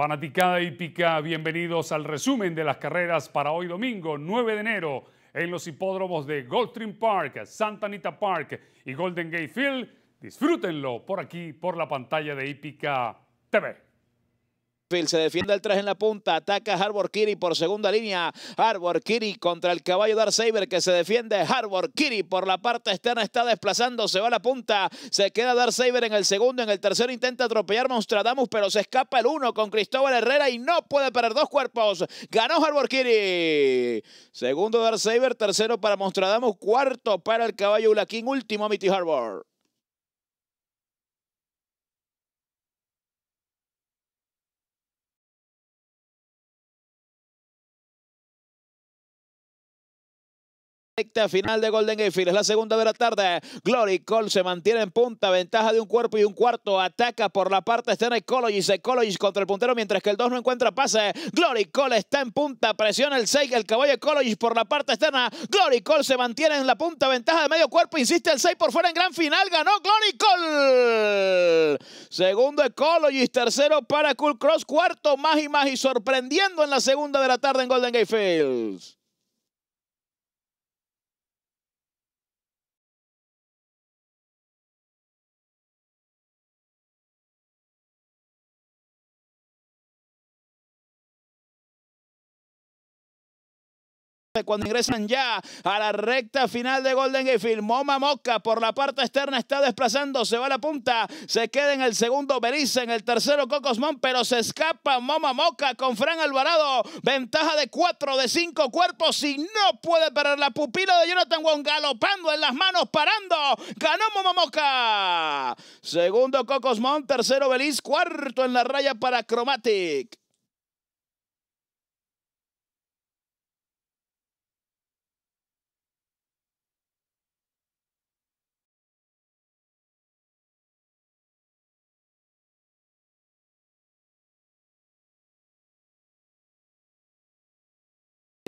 Fanaticada hípica, bienvenidos al resumen de las carreras para hoy domingo 9 de enero en los hipódromos de Goldstream Park, Santa Anita Park y Golden Gate Field. Disfrútenlo por aquí, por la pantalla de Hípica TV se defiende el 3 en la punta, ataca Harbor Kiri por segunda línea, Harbor Kiri contra el caballo Dark Saber que se defiende, Harbor Kiri por la parte externa está desplazando, se va a la punta, se queda Dark Saber en el segundo, en el tercero intenta atropellar Monstradamus, pero se escapa el uno con Cristóbal Herrera y no puede perder dos cuerpos, ganó Harbor Kiri, segundo Dark Saber, tercero para Monstradamus, cuarto para el caballo Ulaquín, último Mitty Harbor. final de Golden Gate Es la segunda de la tarde. Glory Call se mantiene en punta. Ventaja de un cuerpo y un cuarto. Ataca por la parte externa Ecologist Ecologist eh, contra el puntero mientras que el 2 no encuentra pase. Glory Call está en punta. Presiona el 6. El caballo Ecologist por la parte externa. Glory Call se mantiene en la punta. Ventaja de medio cuerpo. Insiste el 6 por fuera en gran final. Ganó Glory Call. Segundo Ecologist Tercero para Cool Cross. Cuarto más y más y sorprendiendo en la segunda de la tarde en Golden Gate Fields. Cuando ingresan ya a la recta final de Golden Gayfield, Moma Moca por la parte externa está desplazando, se va a la punta, se queda en el segundo Belize, en el tercero Cocosmón, pero se escapa Moma Moca con Fran Alvarado. Ventaja de cuatro de cinco cuerpos y no puede parar la pupila de Jonathan Wong galopando en las manos, parando. Ganó Moma Moca. Segundo Cocosmón, tercero Beliz, cuarto en la raya para Chromatic.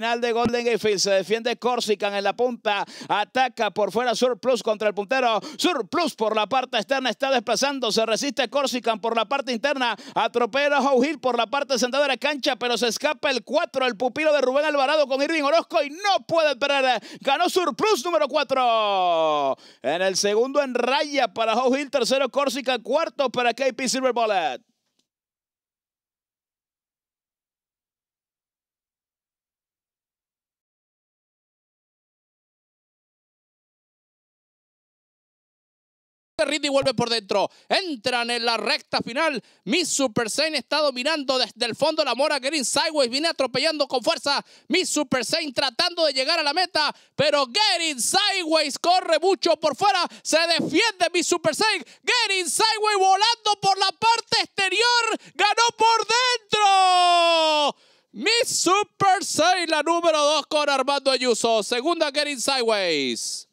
final de Golden Gate Se defiende Corsican en la punta. Ataca por fuera Surplus contra el puntero. Surplus por la parte externa está desplazando. Se resiste Corsican por la parte interna. Atropella a Hill por la parte sentada de la cancha. Pero se escapa el 4, el pupilo de Rubén Alvarado con Irving Orozco. Y no puede perder. Ganó Surplus número 4. En el segundo en raya para Howe Tercero Corsican. Cuarto para KP Silver Bullet. Ridley vuelve por dentro. Entran en la recta final. Miss Super Saiyan está dominando desde el fondo la mora. Green Sideways viene atropellando con fuerza. Miss Super Saiyan tratando de llegar a la meta. Pero Gerin Sideways corre mucho por fuera. Se defiende Miss Super Saiyan. Gerin Sideways volando por la parte exterior. Ganó por dentro. Miss Super Saiyan, la número 2 con Armando Ayuso. Segunda Gerin Sideways.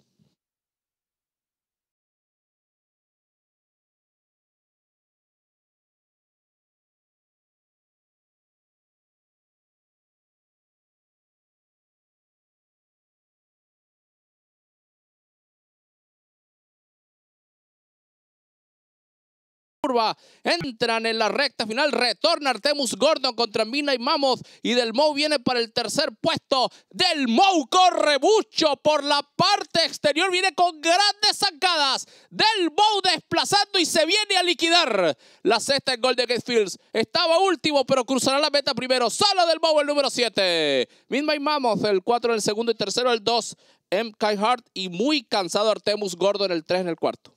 Entran en la recta final. Retorna Artemus Gordon contra Mina y Mammoth. Y Del Mou viene para el tercer puesto. Del Mou corre mucho por la parte exterior. Viene con grandes sacadas. Del Mou desplazando y se viene a liquidar. La sexta en Golden Gate Fields. Estaba último, pero cruzará la meta primero. Solo Del Mou el número 7. Mina y Mammoth el 4 en el segundo y tercero el 2. M. Kai y muy cansado Artemus Gordon el 3 en el cuarto.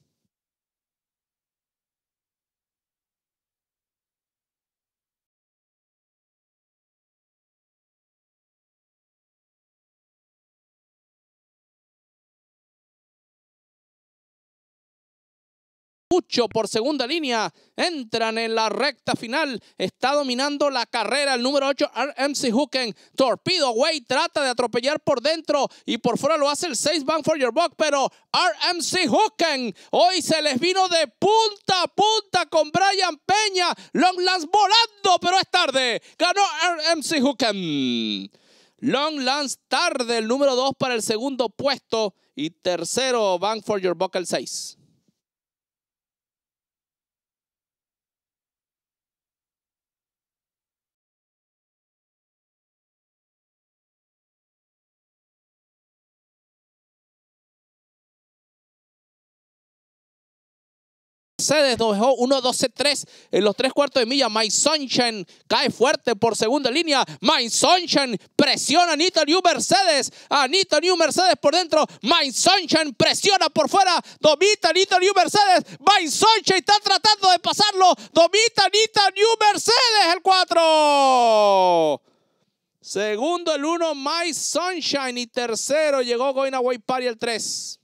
Mucho por segunda línea. Entran en la recta final. Está dominando la carrera el número 8, RMC Hooken. Torpedo Way trata de atropellar por dentro y por fuera lo hace el 6 Bank for Your Buck, pero RMC Hooken hoy se les vino de punta a punta con Brian Peña. Long Lance volando, pero es tarde. Ganó RMC Hooken. Long Lance tarde, el número 2 para el segundo puesto y tercero Bank for Your Buck el 6. Mercedes dejó 1-12-3 en los tres cuartos de milla. My Sunshine cae fuerte por segunda línea. My Sunshine presiona a Anita New Mercedes. Anita New Mercedes por dentro. My Sunshine presiona por fuera. Domita Anita New Mercedes. My Sunshine está tratando de pasarlo. Domita Anita New Mercedes el 4. Segundo el 1, My Sunshine. Y tercero llegó Going Away Party el 3.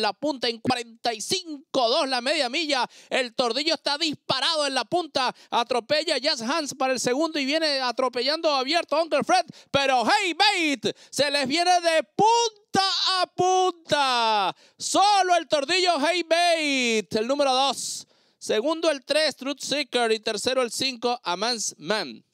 la punta en 45-2 la media milla. El Tordillo está disparado en la punta. Atropella Jazz Hans para el segundo y viene atropellando abierto Uncle Fred. Pero hey, bait se les viene de punta a punta. Solo el tordillo Hey Bait, el número 2. Segundo el 3, Truth Seeker. Y tercero el 5, Amans Man.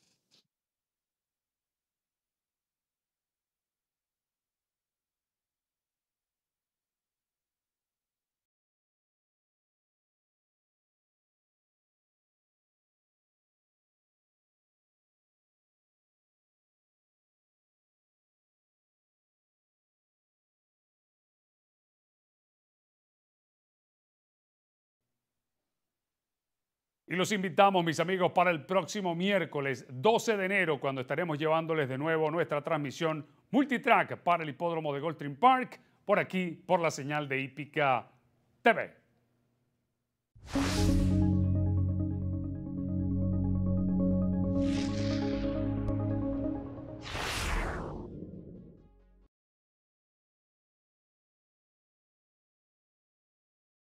Y los invitamos, mis amigos, para el próximo miércoles 12 de enero, cuando estaremos llevándoles de nuevo nuestra transmisión multitrack para el hipódromo de Goldstream Park, por aquí, por la señal de Hípica TV.